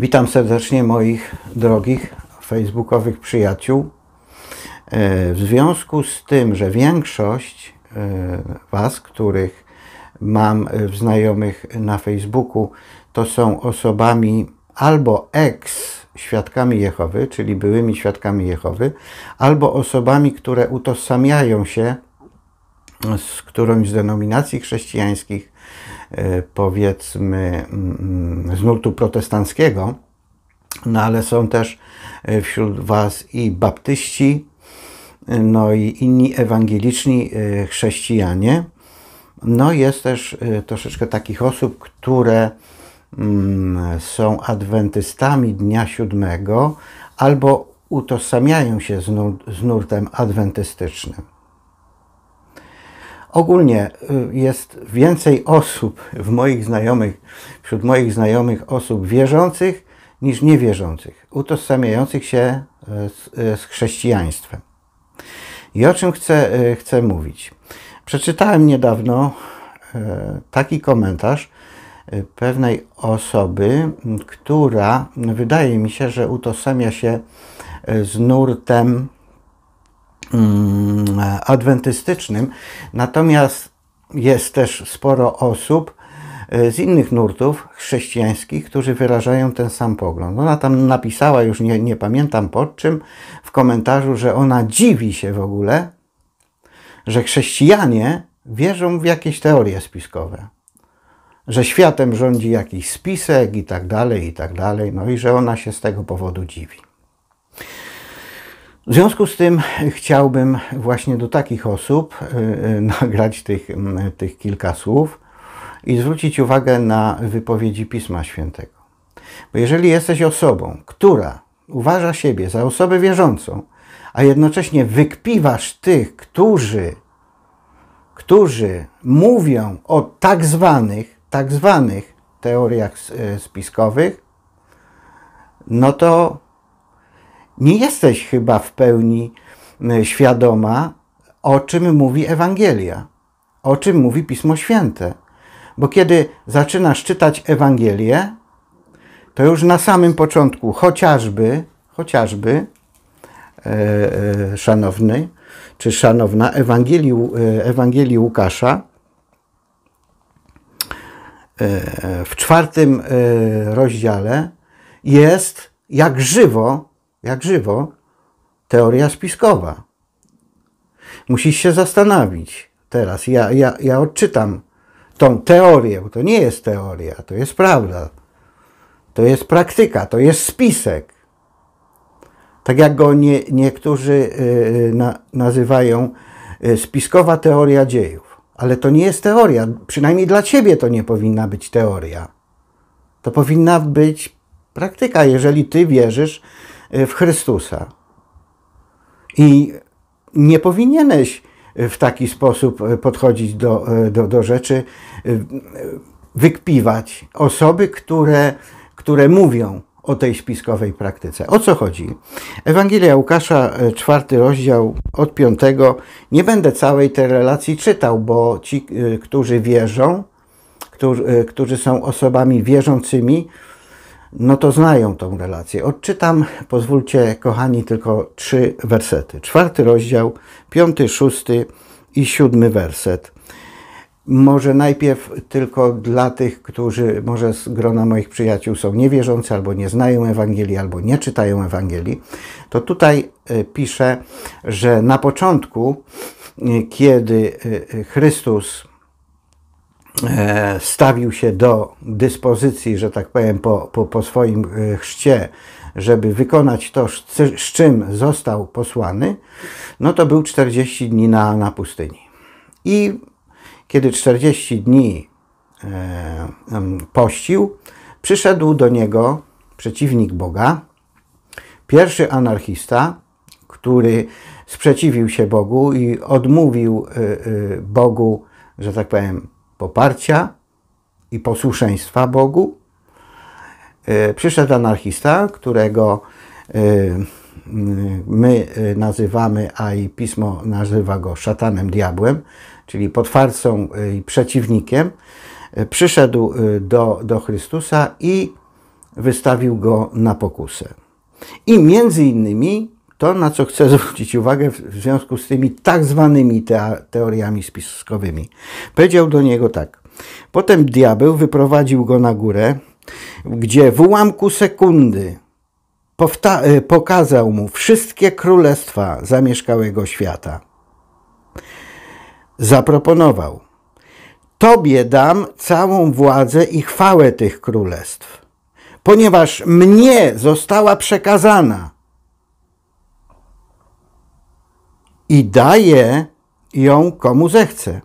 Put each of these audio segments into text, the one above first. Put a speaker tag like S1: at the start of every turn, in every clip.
S1: Witam serdecznie moich drogich facebookowych przyjaciół. E, w związku z tym, że większość e, Was, których mam e, w znajomych na Facebooku, to są osobami albo ex świadkami Jehowy, czyli byłymi świadkami Jehowy, albo osobami, które utożsamiają się z którąś z denominacji chrześcijańskich, E, powiedzmy mm, z nurtu protestanckiego, no ale są też e, wśród Was i baptyści, e, no i inni ewangeliczni chrześcijanie. No jest też troszeczkę takich osób, które mm, są adwentystami dnia siódmego albo utożsamiają się z, z nurtem adwentystycznym. Ogólnie y, jest więcej osób w moich znajomych, wśród moich znajomych osób wierzących niż niewierzących, utożsamiających się y, z, y, z chrześcijaństwem. I o czym chcę, chcę mówić? Przeczytałem niedawno taki komentarz pewnej osoby, która wydaje mi się, że utożsamia się z nurtem Mm, adwentystycznym. Natomiast jest też sporo osób e, z innych nurtów chrześcijańskich, którzy wyrażają ten sam pogląd. Ona tam napisała, już nie, nie pamiętam pod czym, w komentarzu, że ona dziwi się w ogóle, że chrześcijanie wierzą w jakieś teorie spiskowe że światem rządzi jakiś spisek i tak dalej, i tak dalej, no i że ona się z tego powodu dziwi. W związku z tym chciałbym właśnie do takich osób y, y, nagrać tych, tych kilka słów i zwrócić uwagę na wypowiedzi Pisma Świętego. Bo jeżeli jesteś osobą, która uważa siebie za osobę wierzącą, a jednocześnie wykpiwasz tych, którzy, którzy mówią o tak zwanych, tak zwanych teoriach y, spiskowych, no to nie jesteś chyba w pełni e, świadoma, o czym mówi Ewangelia, o czym mówi Pismo Święte. Bo kiedy zaczynasz czytać Ewangelię, to już na samym początku, chociażby, chociażby, e, e, szanowny czy szanowna, Ewangelii, e, Ewangelii Łukasza, e, w czwartym rozdziale jest jak żywo jak żywo, teoria spiskowa. Musisz się zastanowić teraz. Ja, ja, ja odczytam tą teorię, bo to nie jest teoria, to jest prawda. To jest praktyka, to jest spisek. Tak jak go nie, niektórzy y, y, na, nazywają y, spiskowa teoria dziejów. Ale to nie jest teoria. Przynajmniej dla ciebie to nie powinna być teoria. To powinna być praktyka, jeżeli ty wierzysz, E, w Chrystusa. I nie powinieneś e, w taki sposób e, podchodzić do, do, do rzeczy, wykpiwać osoby, które, które mówią o tej spiskowej praktyce. O co chodzi? Ewangelia Łukasza, czwarty rozdział od piątego. Nie będę całej tej relacji czytał, bo ci, którzy wierzą, którzy, którzy są osobami wierzącymi, no to znają tą relację. Odczytam, pozwólcie, kochani, tylko trzy wersety. Czwarty rozdział, piąty, szósty i siódmy werset. Może najpierw tylko dla tych, którzy może z grona moich przyjaciół są niewierzący, albo nie znają Ewangelii, albo nie czytają Ewangelii, to tutaj e, pisze, że na początku, e, kiedy e, Chrystus E, stawił się do dyspozycji, że tak powiem, po, po, po swoim e, chrzcie, żeby wykonać to, z czym został posłany, no to był 40 dni na, na pustyni. I kiedy 40 dni e, pościł, przyszedł do niego przeciwnik Boga, pierwszy anarchista, który sprzeciwił się Bogu i odmówił Bogu, że tak powiem, poparcia i posłuszeństwa Bogu. E, przyszedł anarchista, którego e, my e, nazywamy, a i pismo nazywa go szatanem, diabłem, czyli potwarcą i przeciwnikiem. Przyszedł do, do Chrystusa i wystawił go na pokusę. I między innymi to, na co chcę zwrócić uwagę w związku z tymi tak zwanymi teoriami spiskowymi. Powiedział do niego tak. Potem diabeł wyprowadził go na górę, gdzie w ułamku sekundy e, pokazał mu wszystkie królestwa zamieszkałego świata. Zaproponował: Tobie dam całą władzę i chwałę tych królestw, ponieważ mnie została przekazana i daje ją komu zechce.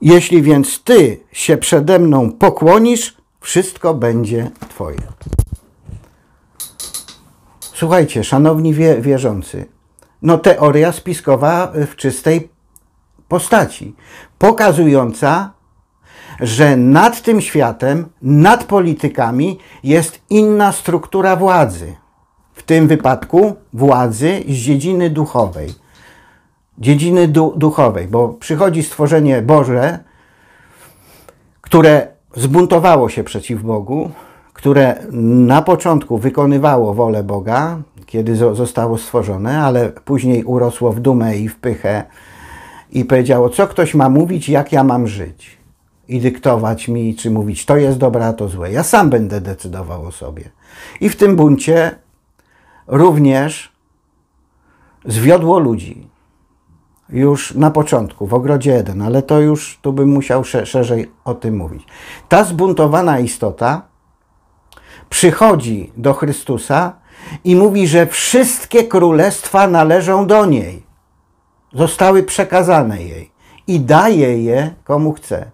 S1: Jeśli więc ty się przede mną pokłonisz, wszystko będzie twoje. Słuchajcie, szanowni wie, wierzący, no teoria spiskowa w czystej postaci, pokazująca, że nad tym światem, nad politykami jest inna struktura władzy w tym wypadku władzy z dziedziny duchowej. Dziedziny du duchowej, bo przychodzi stworzenie Boże, które zbuntowało się przeciw Bogu, które na początku wykonywało wolę Boga, kiedy zostało stworzone, ale później urosło w dumę i w pychę i powiedziało, co ktoś ma mówić, jak ja mam żyć i dyktować mi, czy mówić to jest dobre, a to złe. Ja sam będę decydował o sobie. I w tym buncie również zwiodło ludzi. Już na początku, w ogrodzie jeden, ale to już tu bym musiał szerzej o tym mówić. Ta zbuntowana istota przychodzi do Chrystusa i mówi, że wszystkie królestwa należą do niej. Zostały przekazane jej i daje je komu chce.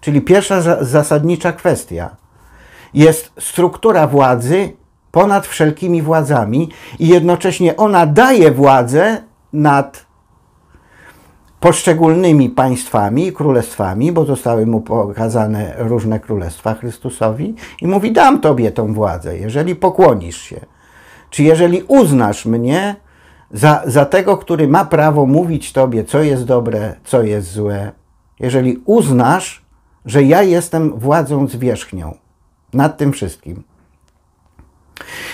S1: Czyli pierwsza zasadnicza kwestia jest struktura władzy ponad wszelkimi władzami i jednocześnie ona daje władzę nad poszczególnymi państwami, królestwami, bo zostały mu pokazane różne królestwa Chrystusowi i mówi: Dam tobie tą władzę, jeżeli pokłonisz się, czy jeżeli uznasz mnie za, za tego, który ma prawo mówić tobie, co jest dobre, co jest złe, jeżeli uznasz, że ja jestem władzą zwierzchnią nad tym wszystkim.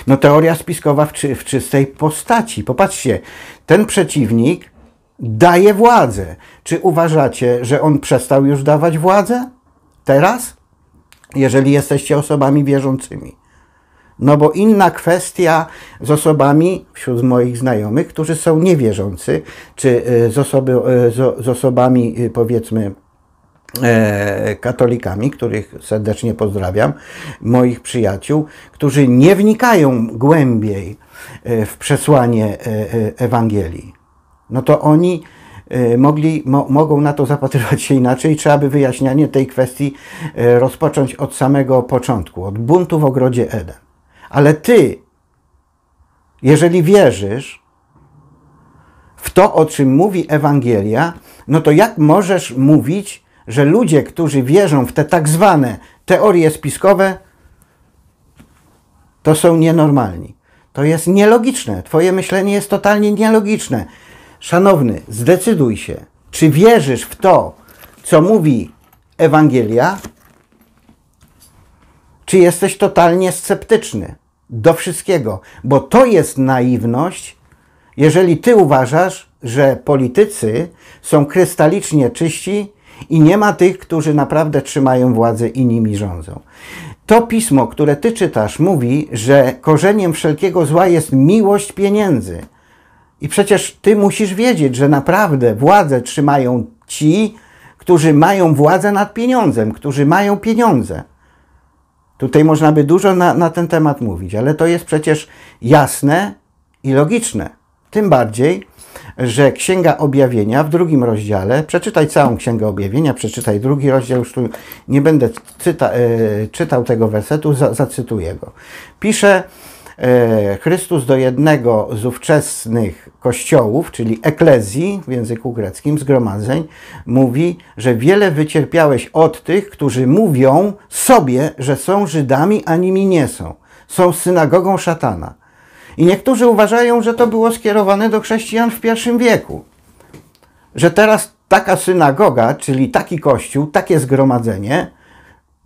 S1: No teoria spiskowa w, czy, w czystej postaci. Popatrzcie, ten przeciwnik daje władzę. Czy uważacie, że on przestał już dawać władzę? Teraz? Jeżeli jesteście osobami wierzącymi. No bo inna kwestia z osobami wśród moich znajomych, którzy są niewierzący, czy y, z, osoby, y, z osobami y, powiedzmy E, katolikami, których serdecznie pozdrawiam, moich przyjaciół, którzy nie wnikają głębiej e, w przesłanie e, Ewangelii. No to oni mogli, mo, mogą na to zapatrywać się inaczej. Trzeba by wyjaśnianie tej kwestii rozpocząć od samego początku, od buntu w ogrodzie Eden. Ale ty, jeżeli wierzysz w to, o czym mówi Ewangelia, no to jak możesz mówić, że ludzie, którzy wierzą w te tak zwane teorie spiskowe, to są nienormalni. To jest nielogiczne. Twoje myślenie jest totalnie nielogiczne. Szanowny, zdecyduj się, czy wierzysz w to, co mówi Ewangelia, czy jesteś totalnie sceptyczny do wszystkiego, bo to jest naiwność, jeżeli ty uważasz, że politycy są krystalicznie czyści i nie ma tych, którzy naprawdę trzymają władzę i nimi rządzą. To pismo, które ty czytasz, mówi, że korzeniem wszelkiego zła jest miłość pieniędzy. I przecież ty musisz wiedzieć, że naprawdę władzę trzymają ci, którzy mają władzę nad pieniądzem, którzy mają pieniądze. Tutaj można by dużo na, na ten temat mówić, ale to jest przecież jasne i logiczne. Tym bardziej, że Księga Objawienia w drugim rozdziale, przeczytaj całą Księgę Objawienia, przeczytaj drugi rozdział, już tu nie będę e, czytał tego wersetu, za, zacytuję go. Pisze e, Chrystus do jednego z ówczesnych kościołów, czyli eklezji w języku greckim, zgromadzeń, mówi, że wiele wycierpiałeś od tych, którzy mówią sobie, że są Żydami, a nimi nie są. Są synagogą szatana. I niektórzy uważają, że to było skierowane do chrześcijan w pierwszym wieku. Że teraz taka synagoga, czyli taki kościół, takie zgromadzenie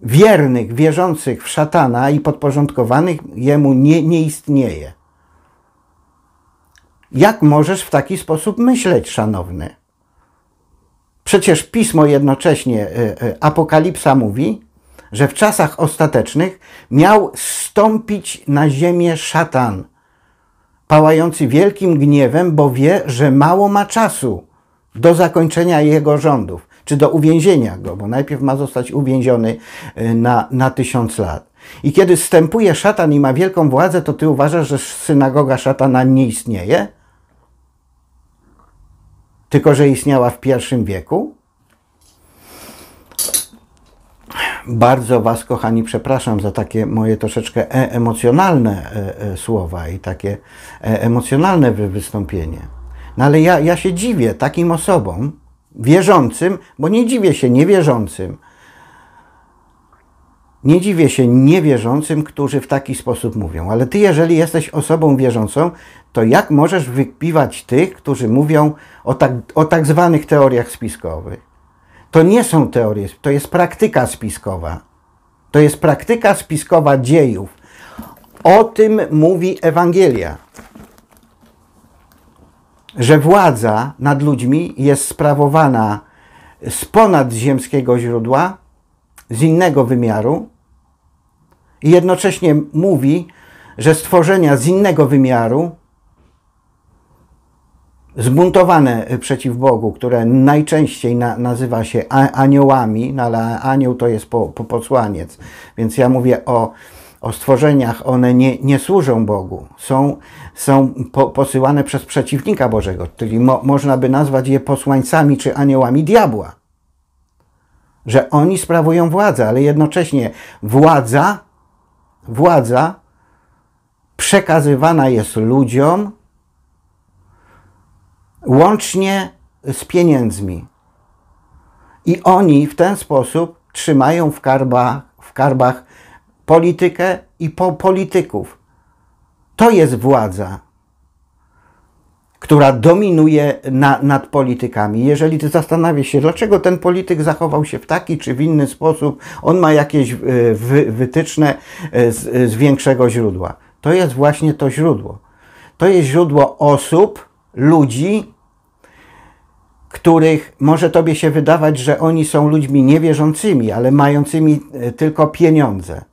S1: wiernych, wierzących w szatana i podporządkowanych jemu nie, nie istnieje. Jak możesz w taki sposób myśleć, szanowny? Przecież pismo jednocześnie, e, e, Apokalipsa mówi, że w czasach ostatecznych miał stąpić na ziemię szatan, pałający wielkim gniewem, bo wie, że mało ma czasu do zakończenia jego rządów, czy do uwięzienia go, bo najpierw ma zostać uwięziony y, na, na tysiąc lat. I kiedy wstępuje szatan i ma wielką władzę, to ty uważasz, że synagoga szatana nie istnieje? Tylko, że istniała w pierwszym wieku? bardzo Was, kochani, przepraszam za takie moje troszeczkę e, emocjonalne e, e, słowa i takie emocjonalne wystąpienie. No ale ja, ja się dziwię takim osobom, wierzącym, bo nie dziwię się niewierzącym. Nie dziwię się niewierzącym, którzy w taki sposób mówią. Ale ty, jeżeli jesteś osobą wierzącą, to jak możesz wykpiwać tych, którzy mówią o tak, o tak zwanych teoriach spiskowych? To nie są teorie, to jest praktyka spiskowa. To jest praktyka spiskowa dziejów. O tym mówi Ewangelia. Że władza nad ludźmi jest sprawowana z ponadziemskiego źródła, z innego wymiaru, i jednocześnie mówi, że stworzenia z innego wymiaru, zbuntowane y, przeciw Bogu, które najczęściej na, nazywa się aniołami, no ale anioł to jest po, po posłaniec, więc ja mówię o, o stworzeniach, one nie, nie służą Bogu, są, są po, posyłane przez przeciwnika Bożego, czyli mo, można by nazwać je posłańcami czy aniołami diabła. Że oni sprawują władzę, ale jednocześnie władza, władza przekazywana jest ludziom, łącznie z pieniędzmi. I oni w ten sposób trzymają w karbach, w karbach politykę i po polityków. To jest władza, która dominuje na, nad politykami. Jeżeli ty zastanawiasz się, dlaczego ten polityk zachował się w taki czy w inny sposób, on ma jakieś e, wy, wytyczne e, z, z większego źródła. To jest właśnie to źródło. To jest źródło osób, ludzi, których może tobie się wydawać, że oni są ludźmi niewierzącymi, ale mającymi e, tylko pieniądze.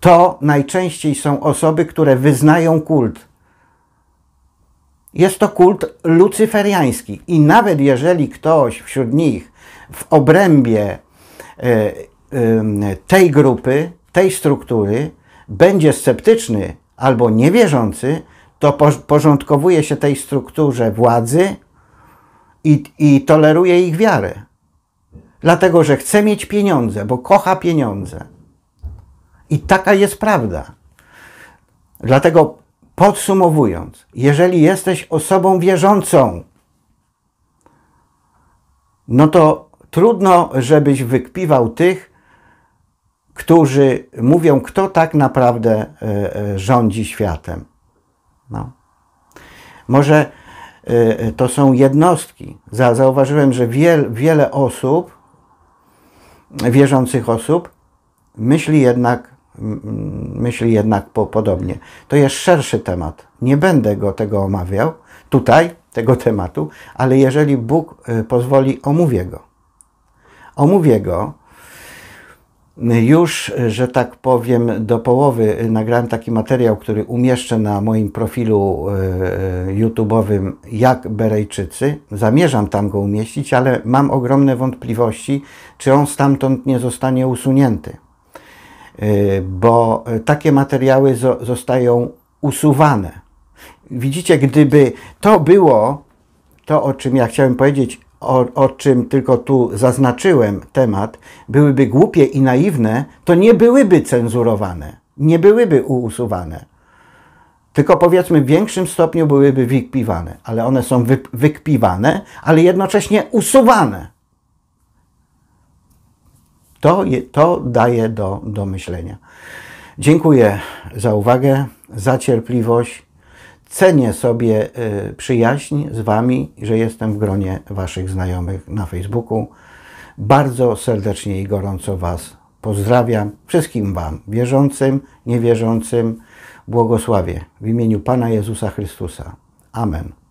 S1: To najczęściej są osoby, które wyznają kult. Jest to kult lucyferiański i nawet jeżeli ktoś wśród nich w obrębie e, tej grupy, tej struktury będzie sceptyczny albo niewierzący, to porządkowuje się tej strukturze władzy i, i toleruje ich wiarę. Dlatego, że chce mieć pieniądze, bo kocha pieniądze. I taka jest prawda. Dlatego podsumowując, jeżeli jesteś osobą wierzącą, no to trudno, żebyś wykpiwał tych, którzy mówią, kto tak naprawdę e, e, rządzi światem. No. Może y, y, to są jednostki. zauważyłem, że wiele osób, wierzących osób, myśli jednak, myśli jednak podobnie. To jest szerszy temat. Nie będę go tego omawiał tutaj, tego tematu, ale jeżeli Bóg y, pozwoli, omówię go. Omówię go już, że tak powiem, do połowy nagrałem taki materiał, który umieszczę na moim profilu e, YouTube'owym jak Berejczycy. Zamierzam tam go umieścić, ale mam ogromne wątpliwości, czy on stamtąd nie zostanie usunięty. E, bo takie materiały zostają usuwane. Widzicie, gdyby to było to, o czym ja chciałem powiedzieć, o, o czym tylko tu zaznaczyłem temat, byłyby głupie i naiwne, to nie byłyby cenzurowane, nie byłyby usuwane. Tylko powiedzmy w większym stopniu byłyby wykpiwane, ale one są wy, wykpiwane, ale jednocześnie usuwane. To, to daje do, do myślenia. Dziękuję za uwagę, za cierpliwość. Cenię sobie e, przyjaźń z Wami, że jestem w gronie Waszych znajomych na Facebooku. Bardzo serdecznie i gorąco Was pozdrawiam. Wszystkim Wam, wierzącym, niewierzącym, błogosławię w imieniu Pana Jezusa Chrystusa. Amen.